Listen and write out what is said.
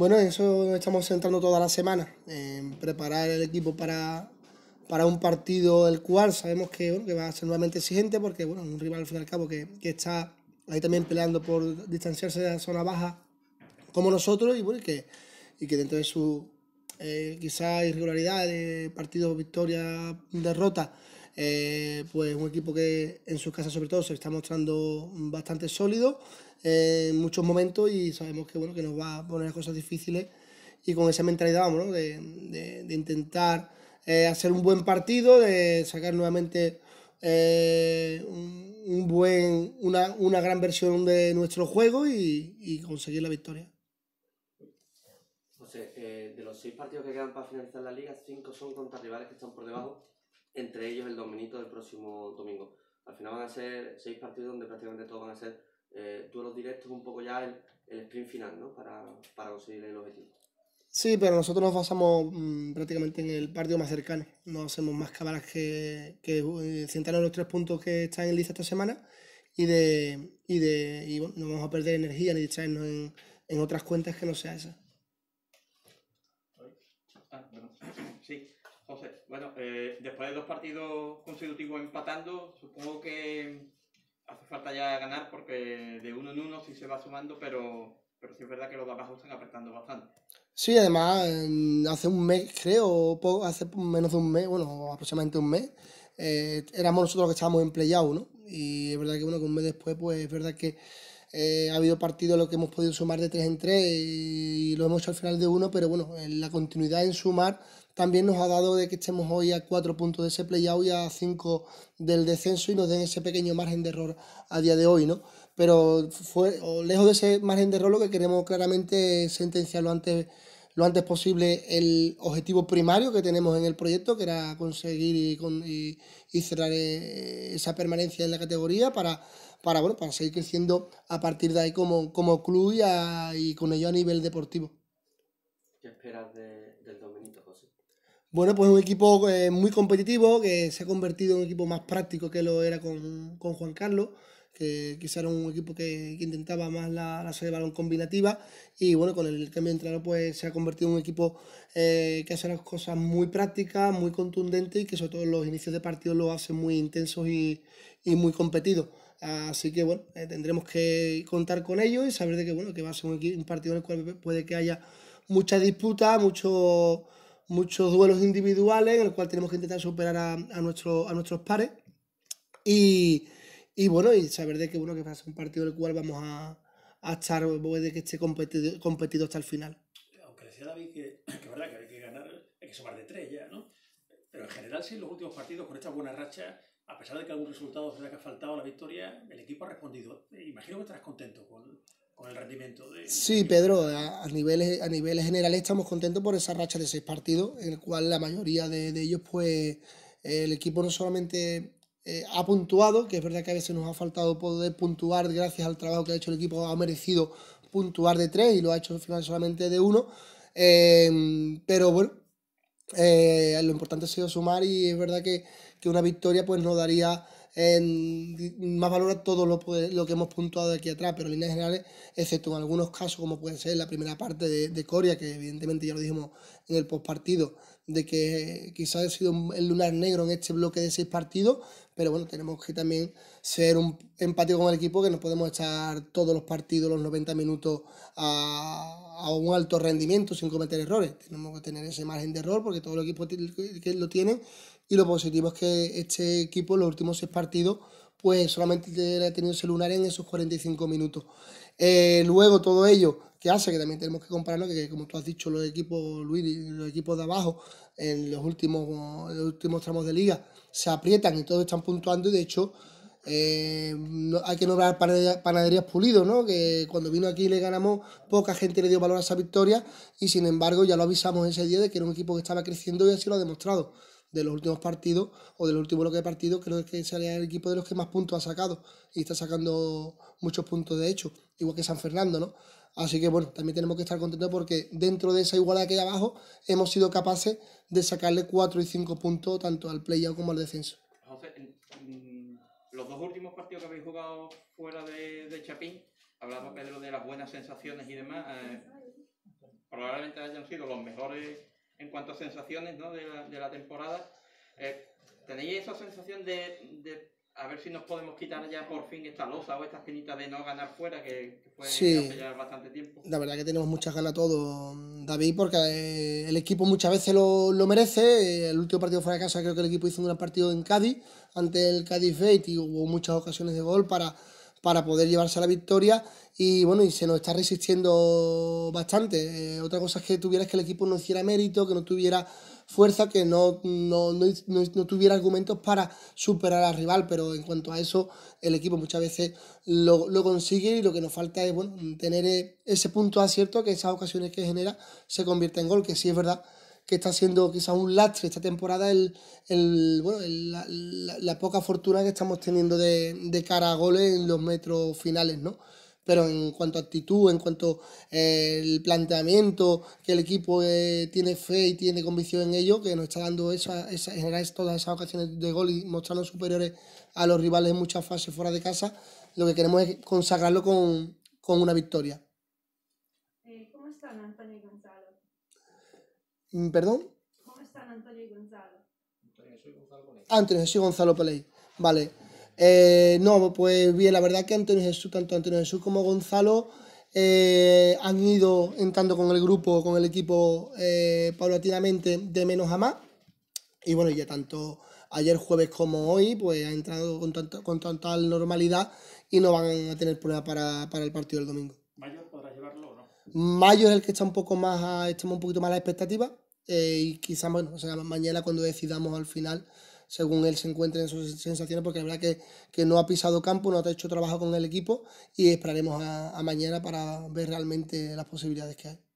Bueno, eso nos estamos centrando toda la semana, en preparar el equipo para, para un partido el cual sabemos que, bueno, que va a ser nuevamente exigente porque bueno, un rival al fin y al cabo que, que está ahí también peleando por distanciarse de la zona baja como nosotros y, bueno, que, y que dentro de su eh, irregularidad de partidos victoria, derrota, eh, pues un equipo que en sus casas sobre todo se está mostrando bastante sólido en muchos momentos y sabemos que bueno que nos va a poner cosas difíciles y con esa mentalidad vamos ¿no? de, de, intentar eh, hacer un buen partido de sacar nuevamente eh, un, buen una, una, gran versión de nuestro juego y, y conseguir la victoria José, de los seis partidos que quedan para finalizar la liga, cinco son contra rivales que están por debajo entre ellos el dominito del próximo domingo. Al final van a ser seis partidos donde prácticamente todos van a ser eh, duelos directos, un poco ya el, sprint final, ¿no? Para, conseguir el objetivo. Sí, pero nosotros nos basamos mm, prácticamente en el partido más cercano. No hacemos más cámaras que, que eh, en los tres puntos que están en lista esta semana y de, de no vamos a perder energía ni distraernos en, en otras cuentas que no sea esa. Ah, sí. José, bueno, eh, después de dos partidos consecutivos empatando, supongo que hace falta ya ganar porque de uno en uno sí se va sumando, pero, pero sí es verdad que los de están apretando bastante. Sí, además, hace un mes, creo, hace menos de un mes, bueno, aproximadamente un mes, eh, éramos nosotros los que estábamos en playout, ¿no? Y es verdad que, bueno, con un mes después, pues es verdad que eh, ha habido partidos lo los que hemos podido sumar de tres en tres y, lo hemos hecho al final de uno, pero bueno, la continuidad en sumar también nos ha dado de que estemos hoy a cuatro puntos de ese playout y a cinco del descenso y nos den ese pequeño margen de error a día de hoy, ¿no? Pero fue, lejos de ese margen de error, lo que queremos claramente es sentenciar lo antes, lo antes posible el objetivo primario que tenemos en el proyecto, que era conseguir y, y, cerrar eh, esa permanencia en la categoría para para, bueno, para seguir creciendo a partir de ahí como, como club y, y con ello a nivel deportivo. ¿Qué esperas de, bueno, pues un equipo eh, muy competitivo, que se ha convertido en un equipo más práctico que lo era con, Juan Carlos, que quizá era un equipo que, intentaba más la, la de balón combinativa, y bueno, con el cambio de pues se ha convertido en un equipo eh, que hace las cosas muy prácticas, muy contundentes, y que sobre todo los inicios de partido lo hace muy intensos y, muy competidos. Así que bueno, eh, tendremos que contar con ellos y saber de que bueno, que va a ser un, un partido en el cual puede que haya mucha disputa, mucho muchos duelos individuales en el cual tenemos que intentar superar a, a, nuestro, a nuestros pares y, y, bueno, y saber de que bueno que va a ser un partido en el cual vamos a, a estar, pues, puede que esté competido, hasta el final. Aunque decía David que, que verdad que hay que ganar, hay que sumar de tres ya, ¿no? Pero en general sí, en los últimos partidos con esta buena racha, a pesar de que algún resultado sea que ha faltado la victoria, el equipo ha respondido. Imagino que estarás contento con, el rendimiento de... Sí, Pedro, a, niveles, a niveles generales estamos contentos por esa racha de seis partidos, en el cual la mayoría de, de ellos, pues, eh, el equipo no solamente eh, ha puntuado, que es verdad que a veces nos ha faltado poder puntuar gracias al trabajo que ha hecho el equipo, ha merecido puntuar de tres y lo ha hecho al final solamente de uno, em, pero bueno, eh, lo importante ha sido sumar y es verdad que, que una victoria pues nos daría más más a todo lo, que hemos puntuado de aquí atrás, pero en líneas generales, excepto en algunos casos, como puede ser la primera parte de, de Coria, que evidentemente ya lo dijimos en el postpartido, de que quizás haya sido el lunar negro en este bloque de seis partidos, pero bueno, tenemos que también ser un empático con el equipo, que no podemos echar todos los partidos, los 90 minutos, a, a, un alto rendimiento sin cometer errores. Tenemos que tener ese margen de error porque todo el equipo lo tiene, y lo positivo es que este equipo, los últimos seis partidos, pues solamente ha tenido ese lunar en esos 45 minutos. Eh, luego todo ello que hace, que también tenemos que compararlo, que, como tú has dicho, los equipos, Luis, los equipos de abajo, en los últimos, últimos tramos de liga, se aprietan y todos están puntuando y de hecho eh, hay que nombrar panaderías pulidos, ¿no? Que cuando vino aquí le ganamos, poca gente le dio valor a esa victoria y sin embargo ya lo avisamos ese día de que era un equipo que estaba creciendo y así lo ha demostrado de los últimos partidos o del último bloque de partidos, creo que sería el equipo de los que más puntos ha sacado y está sacando muchos puntos de hecho, igual que San Fernando, ¿no? Así que bueno, también tenemos que estar contentos porque dentro de esa igualdad que hay abajo hemos sido capaces de sacarle cuatro y 5 puntos tanto al play como al descenso. José, los dos últimos partidos que habéis jugado fuera de, Chapín, hablaba Pedro de las buenas sensaciones y demás, eh, probablemente hayan sido los mejores en cuanto a sensaciones ¿no? de, la, temporada. Eh, ¿Tenéis esa sensación de, a ver si nos podemos quitar ya por fin esta losa o esta espinita de no ganar fuera que, puede sí. bastante tiempo? La verdad que tenemos muchas ganas todos, David, porque eh, el equipo muchas veces lo, merece. El último partido fuera de casa creo que el equipo hizo un gran partido en Cádiz, ante el Cádiz B y hubo muchas ocasiones de gol para para poder llevarse a la victoria y bueno, y se nos está resistiendo bastante. Eh, otra cosa es que tuviera es que el equipo no hiciera mérito, que no tuviera fuerza, que no, no, tuviera argumentos para superar al rival, pero en cuanto a eso, el equipo muchas veces lo, consigue y lo que nos falta es bueno, tener e-, ese punto acierto que esas ocasiones que genera se convierte en gol, que sí es verdad que está siendo quizás un lastre esta temporada el, la, poca fortuna que estamos teniendo de, cara a goles en los metros finales, Pero en cuanto a actitud, en cuanto eh, el planteamiento, que el equipo eh, tiene fe y tiene convicción en ello, que nos está dando esa, esa, generar todas esas ocasiones de gol y mostrarnos superiores a los rivales en muchas fases fuera de casa, lo que queremos es consagrarlo con, con una victoria. Eh, ¿Cómo están, Antonio? Mm, ¿Perdón? ¿Cómo están Antonio y Gonzalo? Antonio, y Gonzalo Peley. Antonio, Gonzalo Peley. Vale. Eh, no, pues bien, la verdad que Antonio Jesús, tanto Antonio Jesús como Gonzalo eh, han ido entrando con el grupo, con el equipo eh, paulatinamente de menos a más. Y bueno, ya tanto ayer jueves como hoy, pues ha entrado con, tanto, con tanta normalidad y no van a tener prueba para el partido del domingo. Mayo es el que está un poco más, a, un poquito más a la expectativa eh, y quizás bueno, o sea, mañana cuando decidamos al final, según él se encuentre en sus sensaciones, porque la verdad que, que no ha pisado campo, no ha hecho trabajo con el equipo y esperaremos a mañana para ver realmente las posibilidades que hay.